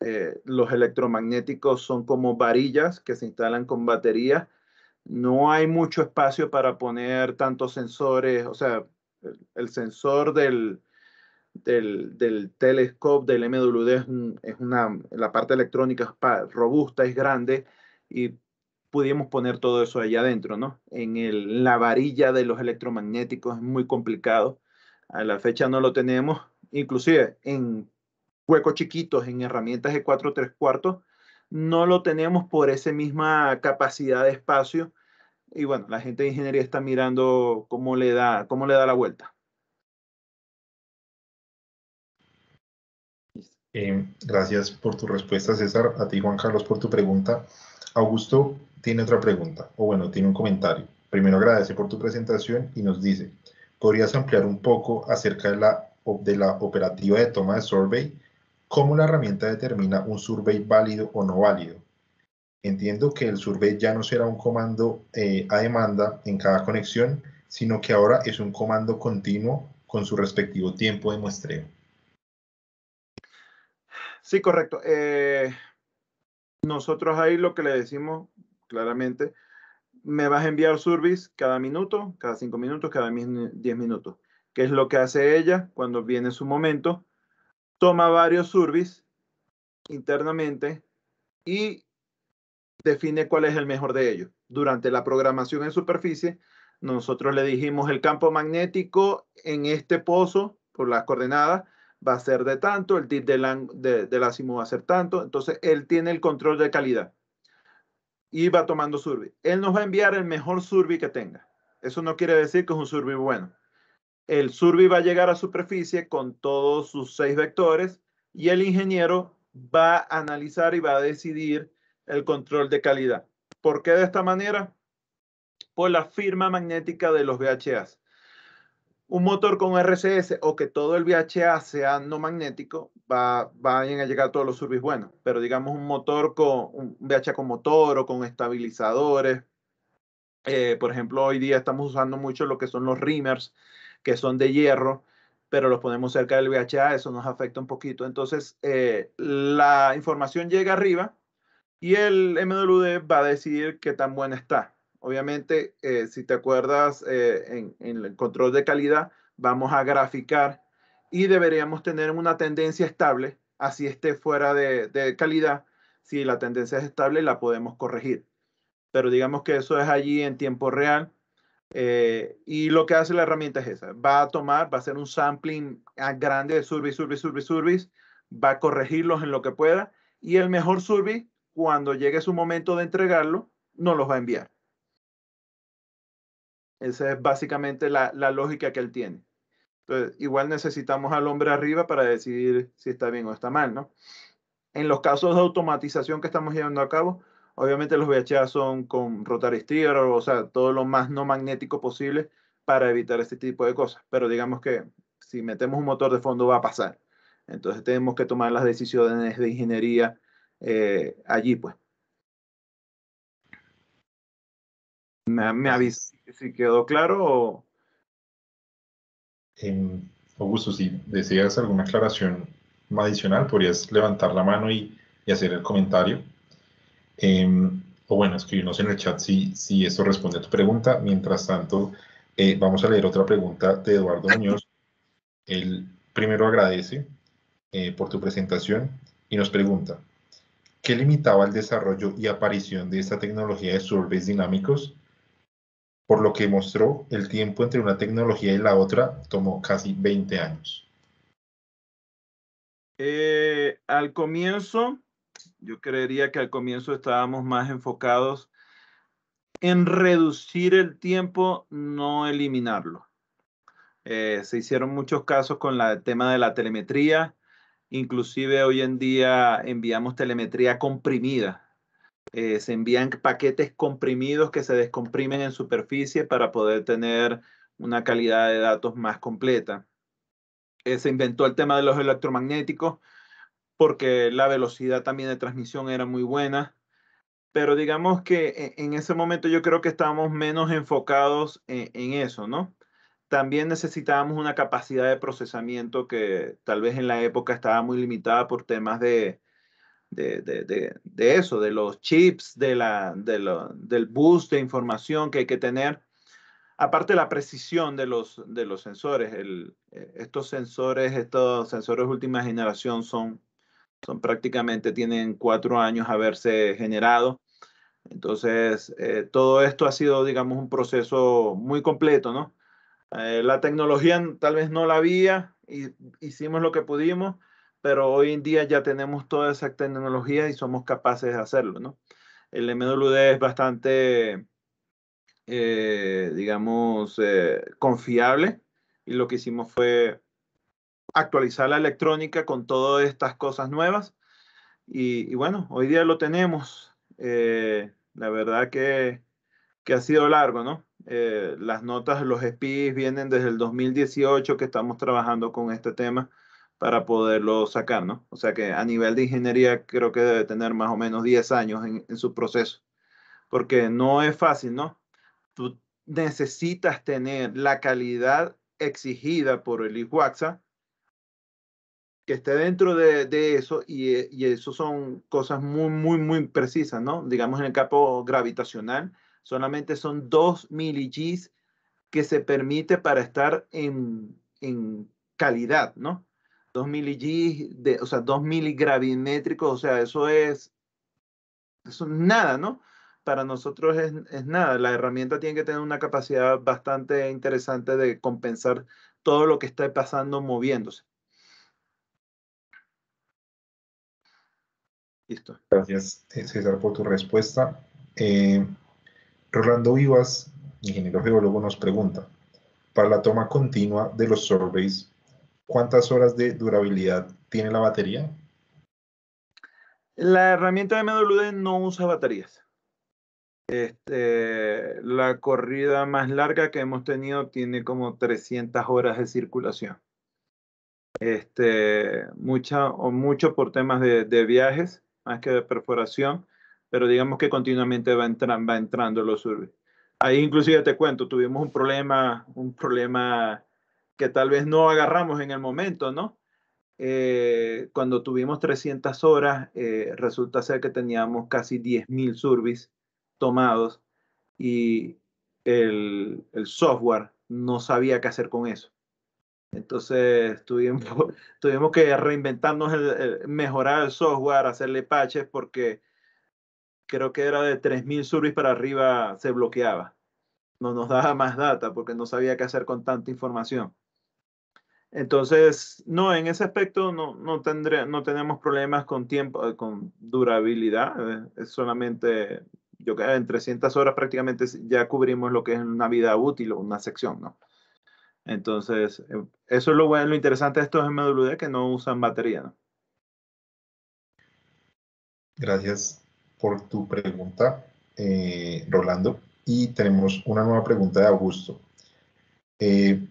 eh, los electromagnéticos son como varillas que se instalan con batería no hay mucho espacio para poner tantos sensores, o sea, el, sensor del, del, del telescope del MWD es, una, la parte electrónica es robusta, es grande y pudimos poner todo eso allá adentro, ¿no? En la varilla de los electromagnéticos es muy complicado. A la fecha no lo tenemos, inclusive en huecos chiquitos, en herramientas de 4 3 cuartos, no lo tenemos por esa misma capacidad de espacio. Y bueno, la gente de ingeniería está mirando cómo le da, cómo le da la vuelta. Eh, gracias por tu respuesta, César. A ti, Juan Carlos, por tu pregunta. Augusto tiene otra pregunta, o bueno, tiene un comentario. Primero agradece por tu presentación y nos dice, ¿podrías ampliar un poco acerca de la, de la operativa de toma de survey ¿Cómo la herramienta determina un survey válido o no válido? Entiendo que el survey ya no será un comando eh, a demanda en cada conexión, sino que ahora es un comando continuo con su respectivo tiempo de muestreo. Sí, correcto. Eh, nosotros ahí lo que le decimos claramente, me vas a enviar surveys cada minuto, cada cinco minutos, cada diez minutos, que es lo que hace ella cuando viene su momento toma varios surveys internamente y define cuál es el mejor de ellos. Durante la programación en superficie, nosotros le dijimos el campo magnético en este pozo, por las coordenadas, va a ser de tanto, el tip del, de, va a ser tanto, entonces él tiene el control de calidad y va tomando surveys. Él nos va a enviar el mejor survey que tenga. Eso no quiere decir que es un survey bueno el survey va a llegar a superficie con todos sus seis vectores y el ingeniero va a analizar y va a decidir el control de calidad. ¿Por qué de esta manera? Por la firma magnética de los VHAs. Un motor con RCS o que todo el VHA sea no magnético, va, vayan a llegar todos los surbis buenos, pero digamos un motor con un VHA con motor o con estabilizadores. Eh, por ejemplo, hoy día estamos usando mucho lo que son los RIMERS que son de hierro, pero los ponemos cerca del VHA, eso nos afecta un poquito. Entonces, eh, la información llega arriba y el MWD va a decidir qué tan buena está. Obviamente, eh, si te acuerdas, eh, en, el control de calidad vamos a graficar y deberíamos tener una tendencia estable, así esté fuera de, de, calidad. Si la tendencia es estable, la podemos corregir. Pero digamos que eso es allí en tiempo real eh, y lo que hace la herramienta es esa. Va a tomar, va a hacer un sampling grande de service, service, service, service, Va a corregirlos en lo que pueda. Y el mejor service, cuando llegue su momento de entregarlo, no los va a enviar. Esa es básicamente la, la lógica que él tiene. Entonces, igual necesitamos al hombre arriba para decidir si está bien o está mal, ¿no? En los casos de automatización que estamos llevando a cabo, Obviamente los VHA son con rotar o sea, todo lo más no magnético posible para evitar este tipo de cosas. Pero digamos que si metemos un motor de fondo va a pasar. Entonces tenemos que tomar las decisiones de ingeniería eh, allí, pues. Me, aviso si quedó claro o... Augusto, em, si deseas alguna aclaración adicional, podrías levantar la mano y hacer el comentario. Em, o bueno, escribirnos en el chat si, si responde a tu pregunta. Mientras tanto, eh, vamos a leer otra pregunta de Eduardo Muñoz. Él primero agradece eh, por tu presentación y nos pregunta, ¿qué limitaba el desarrollo y aparición de esta tecnología de surveys dinámicos? Por lo que mostró, el tiempo entre una tecnología y la otra tomó casi 20 años. Eh, al comienzo, yo creería que al comienzo estábamos más enfocados en reducir el tiempo, no eliminarlo. Eh, se hicieron muchos casos con el tema de la telemetría. Inclusive hoy en día enviamos telemetría comprimida. Eh, se envían paquetes comprimidos que se descomprimen en superficie para poder tener una calidad de datos más completa. Eh, se inventó el tema de los electromagnéticos porque la velocidad también de transmisión era muy buena. Pero digamos que e, en ese momento yo creo que estábamos menos enfocados e, en, eso, ¿no? También necesitábamos una capacidad de procesamiento que tal vez en la época estaba muy limitada por temas de, de, de, de, eso, de los chips, de la, de lo, del bus de información que hay que tener. Aparte la precisión de los, de los sensores, e, estos sensores, estos sensores última generación son son prácticamente tienen cuatro años haberse generado. Entonces, eh, todo esto ha sido, digamos, un proceso muy completo, ¿no? Eh, la tecnología tal vez no la había, y hicimos lo que pudimos, pero hoy en día ya tenemos toda esa tecnología y somos capaces de hacerlo, ¿no? El MWD es bastante, eh, digamos, confiable y lo que hicimos fue actualizar la electrónica con todas estas cosas nuevas. Y, bueno, hoy día lo tenemos. Eh, la verdad que, que, ha sido largo, ¿no? Eh, las notas, los SPIs vienen desde el 2018 que estamos trabajando con este tema para poderlo sacar, ¿no? O sea que a nivel de ingeniería creo que debe tener más o menos 10 años en, su proceso, porque no es fácil, ¿no? Tú necesitas tener la calidad exigida por el IWAXA que esté dentro de, eso eh, y, eso son cosas muy, muy, muy precisas, ¿no? Digamos en el campo gravitacional, solamente son 2 miligis que se permite para estar en, calidad, ¿no? Dos miligis, de, o sea, 2 miligravimétricos, o sea, eso es, eso es nada, ¿no? Para nosotros es, es nada. La herramienta tiene que tener una capacidad bastante interesante de compensar todo lo que está pasando moviéndose. Gracias, César, por tu respuesta. Eh, Rolando Vivas, ingeniero geólogo, nos pregunta, para la toma continua de los surveys, ¿cuántas horas de durabilidad tiene la batería? La herramienta de MWD no usa baterías. Este, la corrida más larga que hemos tenido tiene como 300 horas de circulación. Este, mucha, o mucho por temas de viajes más que de perforación, pero digamos que continuamente va, entrando los surveys. Ahí inclusive te cuento, tuvimos un problema, un problema que tal vez no agarramos en el momento, ¿no? Eh, cuando tuvimos 300 horas, eh, resulta ser que teníamos casi 10.000 surveys tomados y el software no sabía qué hacer con eso. Entonces tuvimos, que reinventarnos, mejorar el software, hacerle patches, porque creo que era de 3.000 surveys para arriba se bloqueaba. No nos daba más data porque no sabía qué hacer con tanta información. Entonces, no, en ese aspecto no, no, no tenemos problemas con tiempo, eh, con durabilidad. Eh, es solamente, yo creo, en 300 horas prácticamente ya cubrimos lo que es una vida útil o una sección, ¿no? Entonces, eh, eso es lo bueno, lo interesante de estos MWD que no usan batería. Gracias por tu pregunta, eh, Rolando. Y tenemos una nueva pregunta de Augusto. Eh,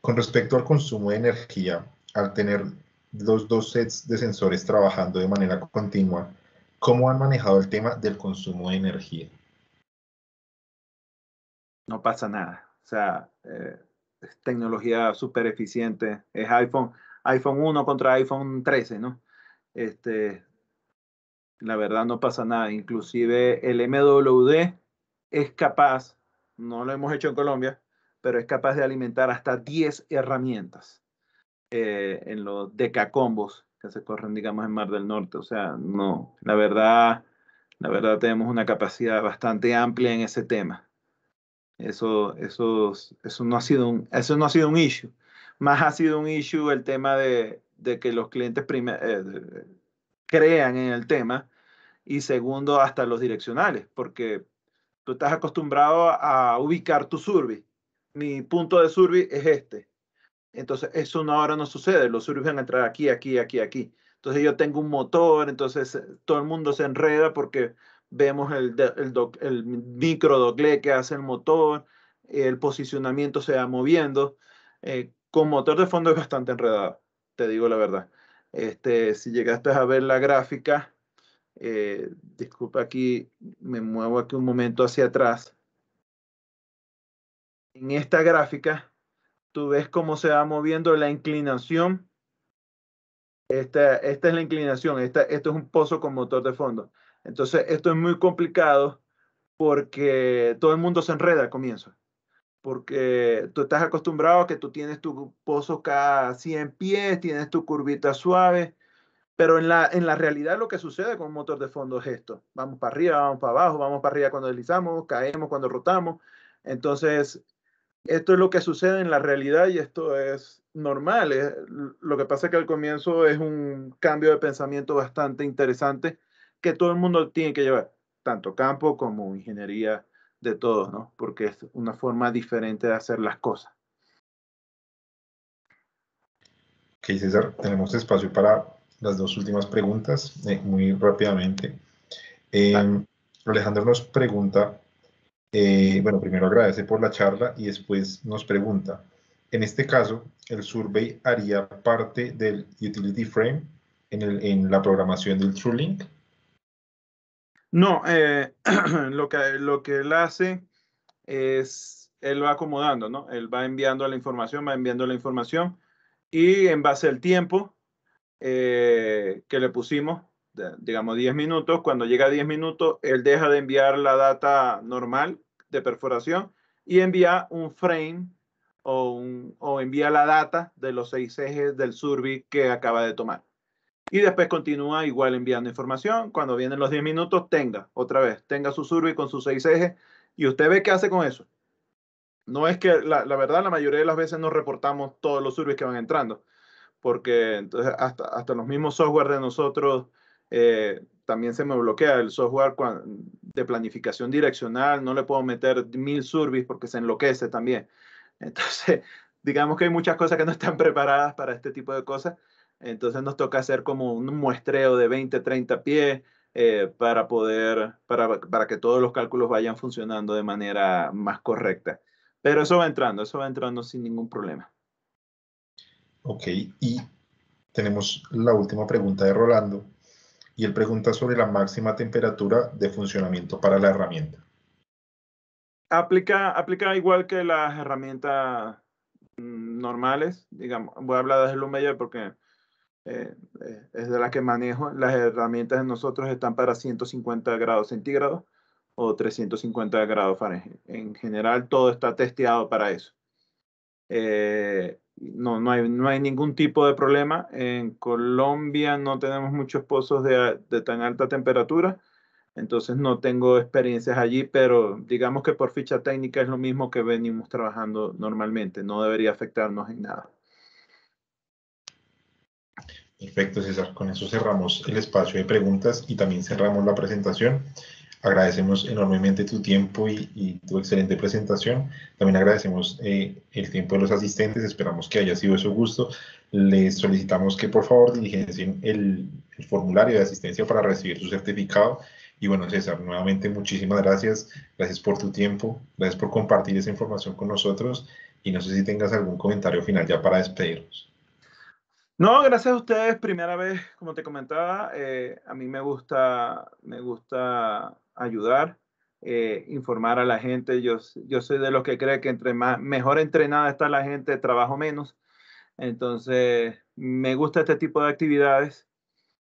con respecto al consumo de energía, al tener los dos sets de sensores trabajando de manera continua, ¿cómo han manejado el tema del consumo de energía? No pasa nada. O sea, tecnología súper eficiente. Es iPhone, iPhone 1 contra iPhone 13, ¿no? Este, la verdad no pasa nada. Inclusive el MWD es capaz, no lo hemos hecho en Colombia, pero es capaz de alimentar hasta 10 herramientas eh, en los decacombos que se corren, digamos, en Mar del Norte. O sea, no, la verdad, la verdad tenemos una capacidad bastante amplia en ese tema. Eso, eso, eso, no ha sido un, eso no ha sido un issue. Más ha sido un issue el tema de, de que los clientes eh, crean en el tema y segundo, hasta los direccionales, porque tú estás acostumbrado a ubicar tu survey. Mi punto de survey es este. Entonces, eso no, ahora no sucede. Los surveys van a entrar aquí, aquí, aquí, aquí. Entonces, yo tengo un motor, entonces eh, todo el mundo se enreda porque vemos el, el, micro doble que hace el motor, el posicionamiento se va moviendo. Eh, con motor de fondo es bastante enredado, te digo la verdad. Este, si llegaste a ver la gráfica, eh, disculpa aquí, me muevo aquí un momento hacia atrás. En esta gráfica, tú ves cómo se va moviendo la inclinación. Esta, esta es la inclinación, esto es un pozo con motor de fondo. Entonces, esto es muy complicado porque todo el mundo se enreda al comienzo, porque tú estás acostumbrado a que tú tienes tu pozo cada 100 pies, tienes tu curvita suave, pero en la, en la realidad lo que sucede con un motor de fondo es esto, vamos para arriba, vamos para abajo, vamos para arriba cuando deslizamos, caemos cuando rotamos, entonces esto es lo que sucede en la realidad y esto es normal, lo que pasa es que al comienzo es un cambio de pensamiento bastante interesante que todo el mundo tiene que llevar, tanto campo como ingeniería de todos, ¿no? Porque es una forma diferente de hacer las cosas. Ok, César, tenemos espacio para las dos últimas preguntas, eh, muy rápidamente. Eh, Alejandro nos pregunta, eh, bueno, primero agradece por la charla y después nos pregunta, en este caso, el survey haría parte del utility frame en, en la programación del TrueLink no, eh, lo, que, lo que él hace es, él va acomodando, ¿no? Él va enviando la información, va enviando la información y en base al tiempo eh, que le pusimos, digamos 10 minutos, cuando llega a 10 minutos, él deja de enviar la data normal de perforación y envía un frame o, o envía la data de los seis ejes del survey que acaba de tomar. Y después continúa igual enviando información. Cuando vienen los 10 minutos, tenga, otra vez, tenga su survey con sus seis ejes. Y usted ve qué hace con eso. No es que, la, verdad, la mayoría de las veces no reportamos todos los surveys que van entrando. Porque entonces hasta, hasta los mismos software de nosotros eh, también se me bloquea el software de planificación direccional, no le puedo meter mil surveys porque se enloquece también. Entonces, digamos que hay muchas cosas que no están preparadas para este tipo de cosas entonces nos toca hacer como un muestreo de 20, 30 pies eh, para poder, para, que todos los cálculos vayan funcionando de manera más correcta. Pero eso va entrando, eso va entrando sin ningún problema. Ok, y tenemos la última pregunta de Rolando. Y él pregunta sobre la máxima temperatura de funcionamiento para la herramienta. Aplica, aplica igual que las herramientas mm, normales, digamos, voy a hablar de lo medio porque eh, eh, es de las que manejo. Las herramientas de nosotros están para 150 grados centígrados o 350 grados Fahrenheit. En general, todo está testeado para eso. Eh, no, no hay, no, hay, ningún tipo de problema. En Colombia no tenemos muchos pozos de tan alta temperatura, entonces no tengo experiencias allí, pero digamos que por ficha técnica es lo mismo que venimos trabajando normalmente, no debería afectarnos en nada. Perfecto, César. Con eso cerramos el espacio de preguntas y también cerramos la presentación. Agradecemos enormemente tu tiempo y, tu excelente presentación. También agradecemos eh, el tiempo de los asistentes. Esperamos que haya sido de su gusto. Les solicitamos que por favor diligencien el, el formulario de asistencia para recibir su certificado. Y bueno, César, nuevamente muchísimas gracias. Gracias por tu tiempo. Gracias por compartir esa información con nosotros. Y no sé si tengas algún comentario final ya para despedirnos. No, gracias a ustedes. Primera vez, como te comentaba, eh, a mí me gusta, me gusta ayudar, eh, informar a la gente. Yo, yo soy de los que cree que entre más, mejor entrenada está la gente, trabajo menos. Entonces, me gusta este tipo de actividades.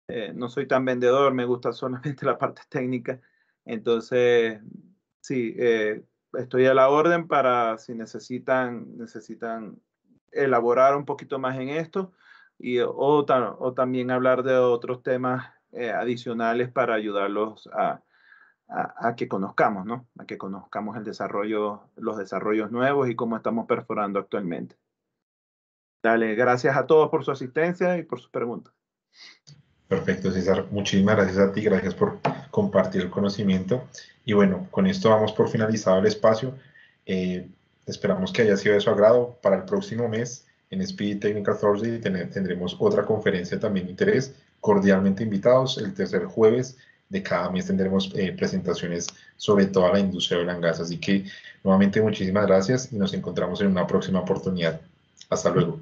Eh, no soy tan vendedor, me gusta solamente la parte técnica. Entonces, sí, estoy a la orden para si necesitan, necesitan elaborar un poquito más en esto y, o, o también hablar de otros temas eh, adicionales para ayudarlos a, que conozcamos, ¿no? A que conozcamos el desarrollo, los desarrollos nuevos y cómo estamos perforando actualmente. Dale, gracias a todos por su asistencia y por sus preguntas. Perfecto, César. Muchísimas gracias a ti, gracias por compartir el conocimiento. Y bueno, con esto vamos por finalizado el espacio. Eh, esperamos que haya sido de su agrado para el próximo mes en Speed Technical Thursday tendremos otra conferencia también de interés. Cordialmente invitados, el tercer jueves de cada mes tendremos eh, presentaciones sobre toda la industria de gas. Así que nuevamente muchísimas gracias y nos encontramos en una próxima oportunidad. Hasta luego.